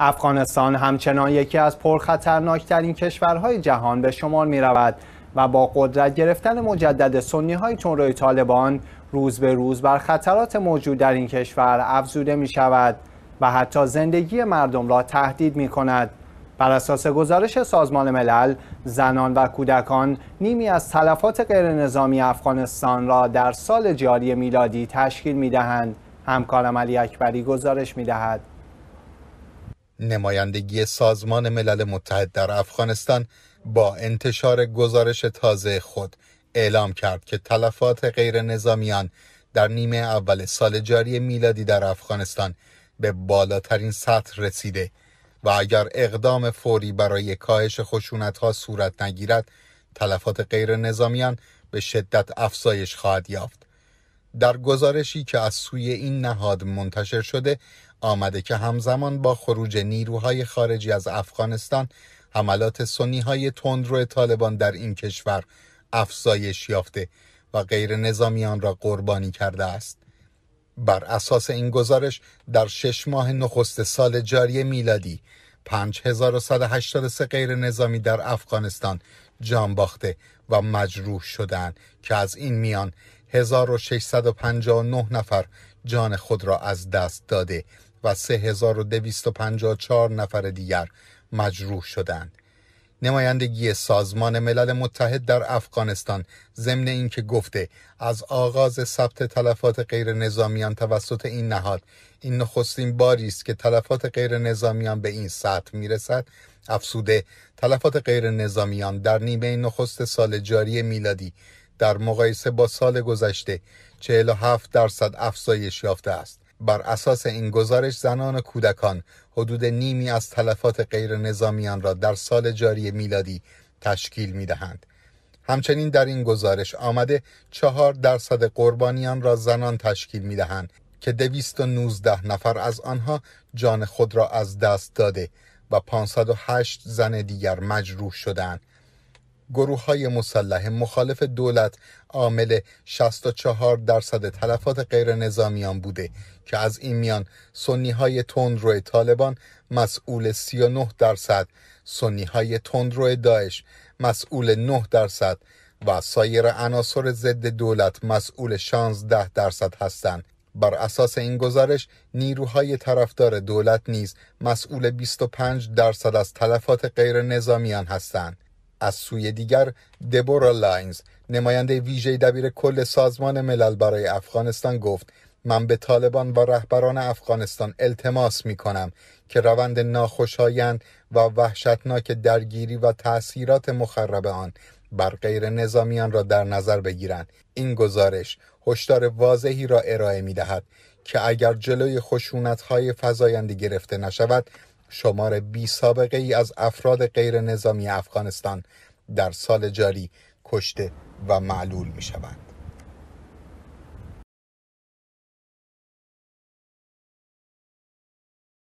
افغانستان همچنان یکی از پرخطرناکترین کشورهای جهان به شمار می رود و با قدرت گرفتن مجدد سنی های چون طالبان روز به روز بر خطرات موجود در این کشور افزوده می شود و حتی زندگی مردم را تهدید می کند. بر اساس گزارش سازمان ملل، زنان و کودکان نیمی از تلفات نظامی افغانستان را در سال جاری میلادی تشکیل می دهند. همکارم علی اکبری گزارش می دهد. نمایندگی سازمان ملل متحد در افغانستان با انتشار گزارش تازه خود اعلام کرد که تلفات غیر نظامیان در نیمه اول سال جاری میلادی در افغانستان به بالاترین سطح رسیده و اگر اقدام فوری برای کاهش خشونت ها صورت نگیرد تلفات غیر نظامیان به شدت افزایش خواهد یافت در گزارشی که از سوی این نهاد منتشر شده آمده که همزمان با خروج نیروهای خارجی از افغانستان حملات سنی های تندرو طالبان در این کشور افزایش یافته و غیر نظامیان را قربانی کرده است بر اساس این گزارش در شش ماه نخست سال جاری میلادی 5183 غیر نظامی در افغانستان جان باخته و مجروح شدند که از این میان 1659 نفر جان خود را از دست داده و 3254 نفر دیگر مجروح شدند. نمایندگی سازمان ملل متحد در افغانستان ضمن اینکه گفته از آغاز ثبت تلفات غیر نظامیان توسط این نهاد این نخستین باری است که تلفات غیر نظامیان به این سطح میرسد افسوده تلفات غیر نظامیان در نیمه نخست سال جاری میلادی در مقایسه با سال گذشته 47 درصد افزایش یافته است بر اساس این گزارش زنان و کودکان حدود نیمی از تلفات غیر نظامیان را در سال جاری میلادی تشکیل می دهند. همچنین در این گزارش آمده چهار درصد قربانیان را زنان تشکیل می دهند که نوزده نفر از آنها جان خود را از دست داده و 508 زن دیگر مجروح شدند. گروه های مسلح مخالف دولت عامل 64 درصد تلفات غیر نظامیان بوده که از این میان سنی های تندرو طالبان مسئول 39 درصد سنی های تندرو داعش مسئول 9 درصد و سایر عناصر ضد دولت مسئول 16 درصد هستند بر اساس این گزارش نیروهای طرفدار دولت نیز مسئول 25 درصد از تلفات غیر نظامیان هستند از سوی دیگر دبورا لاینز نماینده ویژه دبیر کل سازمان ملل برای افغانستان گفت من به طالبان و رهبران افغانستان التماس می کنم که روند ناخوشایند و وحشتناک درگیری و تأثیرات مخرب آن بر غیر نظامیان را در نظر بگیرند این گزارش هشدار واضحی را ارائه می دهد که اگر جلوی خشونت های فزاینده گرفته نشود شمار بی سابقه ای از افراد غیر نظامی افغانستان در سال جاری کشته و معلول می شوند.